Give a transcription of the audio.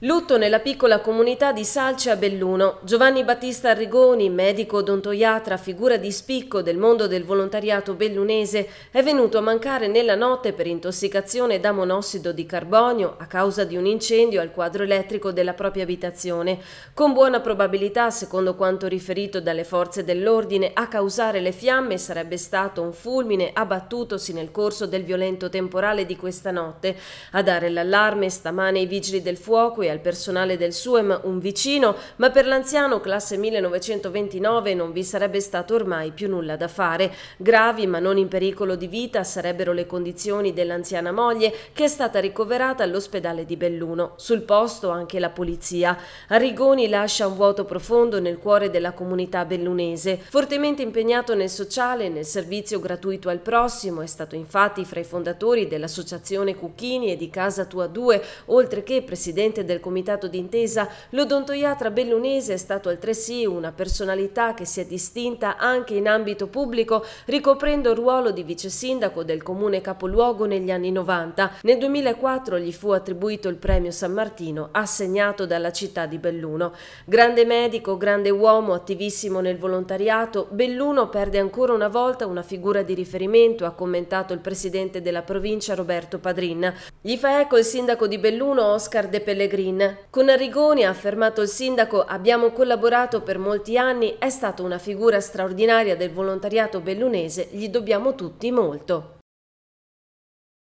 Lutto nella piccola comunità di Salce a Belluno. Giovanni Battista Arrigoni, medico odontoiatra, figura di spicco del mondo del volontariato bellunese, è venuto a mancare nella notte per intossicazione da monossido di carbonio a causa di un incendio al quadro elettrico della propria abitazione, con buona probabilità, secondo quanto riferito dalle forze dell'ordine, a causare le fiamme sarebbe stato un fulmine abbattutosi nel corso del violento temporale di questa notte. A dare l'allarme stamane i vigili del fuoco e al personale del SUEM un vicino, ma per l'anziano classe 1929 non vi sarebbe stato ormai più nulla da fare. Gravi ma non in pericolo di vita sarebbero le condizioni dell'anziana moglie che è stata ricoverata all'ospedale di Belluno. Sul posto anche la polizia. Arrigoni lascia un vuoto profondo nel cuore della comunità bellunese. Fortemente impegnato nel sociale e nel servizio gratuito al prossimo, è stato infatti fra i fondatori dell'associazione Cucchini e di Casa Tua 2, oltre che presidente del del comitato d'intesa, l'odontoiatra bellunese è stato altresì una personalità che si è distinta anche in ambito pubblico, ricoprendo il ruolo di vice sindaco del comune capoluogo negli anni 90. Nel 2004 gli fu attribuito il premio San Martino, assegnato dalla città di Belluno. Grande medico, grande uomo, attivissimo nel volontariato, Belluno perde ancora una volta una figura di riferimento, ha commentato il presidente della provincia Roberto Padrin. Gli fa ecco il sindaco di Belluno Oscar De Pellegrini Green. Con Arrigoni, ha affermato il sindaco, abbiamo collaborato per molti anni, è stata una figura straordinaria del volontariato bellunese, gli dobbiamo tutti molto.